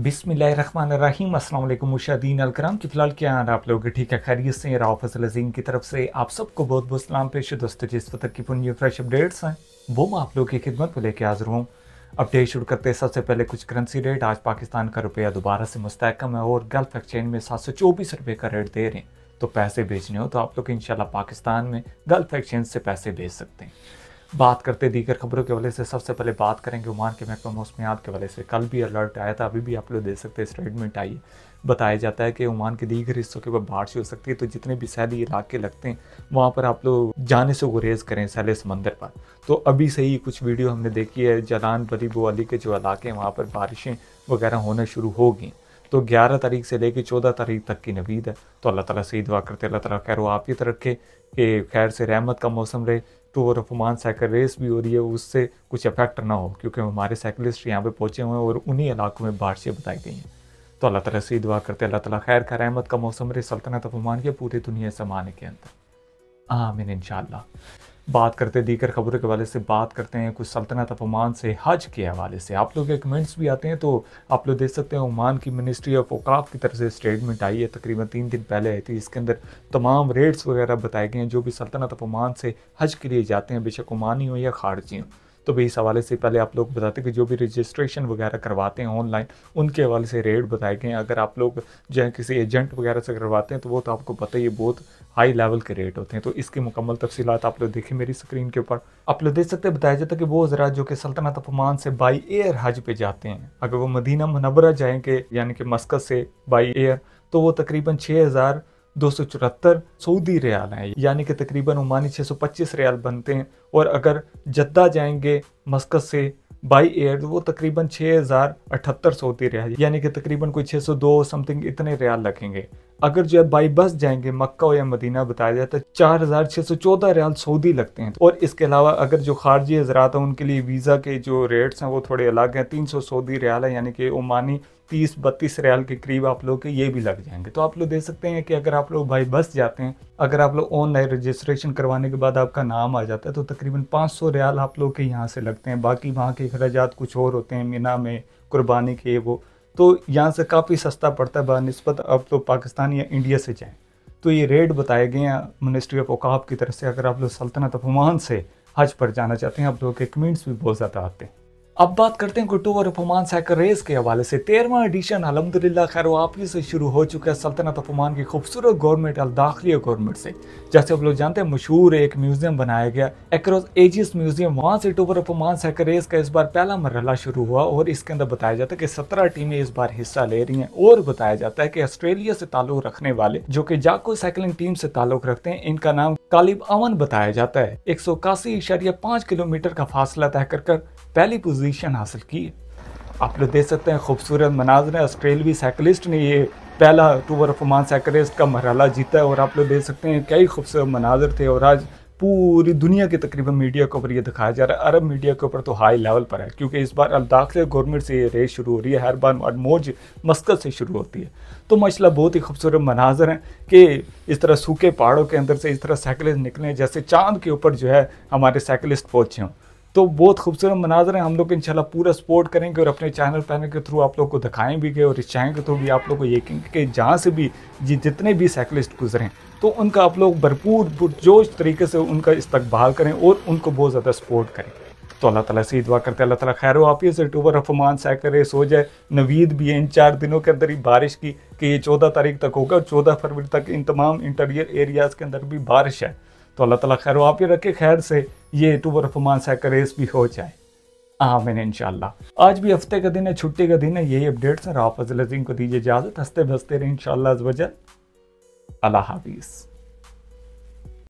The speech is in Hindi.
बिसमीम अल्लाम मुशादीन अलकराम की फ़िलहाल क्या हाल आप लोग ठीक है खैरियत से राव अजीम की तरफ से आप सबको बहुत बहुत सलाम पेश दोस्तों जिस वक्त की पुनः फ्रेश अपडेट्स हैं वो मैं आप लोग की खिदमत में लेके हाजिर हूँ अपडेट शुरू करते हैं सबसे पहले कुछ करेंसी रेट आज पाकिस्तान का रुपया दोबारा से मुस्तकम है और गल्फ एक्सचेंज में सात सौ चौबीस रुपये का रेट दे रहे हैं तो पैसे भेजने हो तो आप लोग इन पाकिस्तान में गल्फ एक्सचेंज से पैसे भेज सकते हैं बात करते दीगर खबरों के वाले से सबसे पहले बात करेंगे ओमान के महकमा मौसमियात के वाले से कल भी अलर्ट आया था अभी भी आप लोग दे सकते हैं स्टेटमेंट आई बताया जाता है कि ओमान के दीगर हिस्सों के ऊपर बारिश हो सकती है तो जितने भी सैली इलाके लगते हैं वहाँ पर आप लोग जाने से गुरेज करें सैले समंदर पर तो अभी से ही कुछ वीडियो हमने देखी है जलान बली अली के जो इलाके हैं वहाँ पर बारिशें वगैरह होना शुरू हो गई तो 11 तारीख से लेकर 14 तारीख तक की नवीद है तो अल्लाह ताला से ही दुआ करते अल्लाह ताला खैर वाफियत रखे कि खैर से रहमत का मौसम रहे टूर तो ऑफ ओमान साइकिल रेस भी हो रही है उससे कुछ इफेक्ट ना हो क्योंकि हमारे साइकिलिस्ट यहाँ पे पहुँचे हुए हैं और उन्हीं इलाकों में बारिशें बताई गई हैं तो अल्लाह ताला से दुआ करते अल्लाह ताला खैर का रहमत का मौसम रे सल्तनत रफमान के पूरी दुनिया समान के अंदर आमिन इन बात करते दीकर खबरों के वाले से बात करते हैं कुछ सल्तनत ऑफ ओमान से हज के हवाले से आप लोग के कमेंट्स भी आते हैं तो आप लोग देख सकते हैं ओमान की मिनिस्ट्री ऑफ औकाफ की तरफ से स्टेटमेंट आई है तकरीबन तीन दिन पहले आई थी इसके अंदर तमाम रेट्स वगैरह बताए गए हैं जो भी सल्तनत ऑफ ओमान से हज के लिए जाते हैं बेशक ओमानी हो या खारजी हों तो भाई इस हवाले से पहले आप लोग बताते कि जो भी रजिस्ट्रेशन वगैरह करवाते हैं ऑनलाइन उनके हवाले से रेट बताए गए अगर आप लोग जो है किसी एजेंट वगैरह से करवाते हैं तो वो तो आपको पता ही बहुत हाई लेवल के रेट होते हैं तो इसकी मुकम्मल तफसीत आप लोग देखें मेरी स्क्रीन के ऊपर आप लोग देख सकते हैं बताया जाता है कि वो हजरा जो कि सल्तनत अफमान से बाई एयर हज पे जाते हैं अगर वो मदीना मनबरा जाएंगे यानी कि मस्कत से बाई एयर तो वो तकरीबन छः हज़ार दो सौ चौहत्तर सऊदी रियाल हैं यानी कि तकरीबन ओमानी 625 रियाल बनते हैं और अगर जद्दा जाएंगे मस्कत से बाई एयर तो वो तकरीबन छः हज़ार अठहत्तर सऊदी रियाल यानी कि तकरीबन कोई 602 समथिंग इतने रियाल लगेंगे अगर जो है बाई बस जाएंगे मक्का या मदीना बताया जाता तो है चार हज़ार छः सौ चौदह रियाल सऊदी लगते हैं और इसके अलावा अगर जो खारजी हजरात हैं उनके लिए वीज़ा के जो रेट्स हैं वो थोड़े अलग हैं तीन सौ सऊदी रियाल है यानी कि ओमानी तीस बत्तीस रियाल के करीब आप लोग के ये भी लग जाएंगे तो आप लोग देख सकते हैं कि अगर आप लोग बाई बस जाते हैं अगर आप लोग ऑनलाइन रजिस्ट्रेशन करवाने के बाद आपका नाम आ जाता है तो तकरीबन पाँच सौ रियाल आप लोग के यहाँ से लगते हैं बाकी वहाँ के अखराज कुछ और होते हैं मीना में कुर्बानी के वो तो यहाँ से काफ़ी सस्ता पड़ता है बनस्बत अब तो पाकिस्तान या इंडिया से जाएँ तो ये रेट बताए गए हैं मिनिस्ट्री ऑफ औकाब की तरफ से अगर आप लोग सल्तनत अफमान से हज पर जाना चाहते हैं आप लोगों के कमेंट्स भी बहुत ज़्यादा आते हैं अब बात करते हैं गुट्टू और अफमान साइकिल रेस के हवाले से तेरहवा एडिशन अलहमदिल्ला खैर वापसी से शुरू हो चुका है सल्तनत अफमान की खूबसूरत गवर्नमेंट अल दाखिली गवर्नमेंट से जैसे आप लोग जानते हैं मशहूर एक म्यूजियम बनाया गया एक्रॉस एजिस म्यूजियम वहाँ से टूबर अफमान साइकिल रेस का इस बार पहला मरला शुरू हुआ और इसके अंदर बताया जाता है कि सत्रह टीमें इस बार हिस्सा ले रही है और बताया जाता है कि ऑस्ट्रेलिया से ताल्लुक रखने वाले जो कि जाको साइकिलिंग टीम से ताल्लुक रखते हैं इनका नाम कालिब अमन बताया जाता है एक सौ किलोमीटर का फासला तय कर पहली पोजिशन पोजीशन हासिल की है आप लोग देख सकते हैं खूबसूरत मनाजर है ऑस्ट्रेलवी साइकिलिस्ट ने ये पहला टूर ऑफ मान साइकिलिस्ट का मरहला जीता है और आप लोग देख सकते हैं कई खूबसूरत मनाजर थे और आज पूरी दुनिया के तकरीबन मीडिया के ऊपर ये दिखाया जा रहा है अरब मीडिया के ऊपर तो हाई लेवल पर है क्योंकि इस बार अलदाखले गवर्नमेंट से ये रेस शुरू हो रही है हर बार मौज मस्कत से शुरू होती है तो माशा बहुत ही खूबसूरत मनाजर हैं कि इस तरह सूखे पहाड़ों के अंदर से इस तरह साइकिलिस्ट निकले जैसे चांद के ऊपर जो है हमारे साइकिलिस्ट पहुँचे हों तो बहुत खूबसूरत मनाजर हैं हम लोग इंशाल्लाह पूरा सपोर्ट करेंगे और अपने चैनल पैनल के थ्रू आप लोग को दिखाएं भी गए और इस चैनल के थ्रू भी आप लोग को ये कहेंगे कि जहाँ से भी जी जितने भी साइकिलिस्ट गुजरें तो उनका आप लोग भरपूर पुरजोश तरीके से उनका इस्तकबाल करें और उनको बहुत ज़्यादा सपोर्ट करें तो अल्लाह ताला से दुआ करते हैं अल्लाह ताला खैर वापिस टूबर रफमान साइकिल रेस हो जाए नवीद भी है इन चार दिनों के अंदर ही बारिश की कि ये चौदह तारीख तक होगा और चौदह फरवरी तक इन तमाम इंटीरियर एरियाज़ के अंदर भी बारिश है तो अल्लाह ताला खैर आप ही रखे खैर से ये टूबरफमान सैकरेस भी हो जाए आमिन इनशाला आज भी हफ्ते का दिन है छुट्टी का दिन है यही अपडेट्स हैं राफ फजल को दीजिए इजाज़त हंसते बसते रहे इनशाला अल्लाह हाफिज़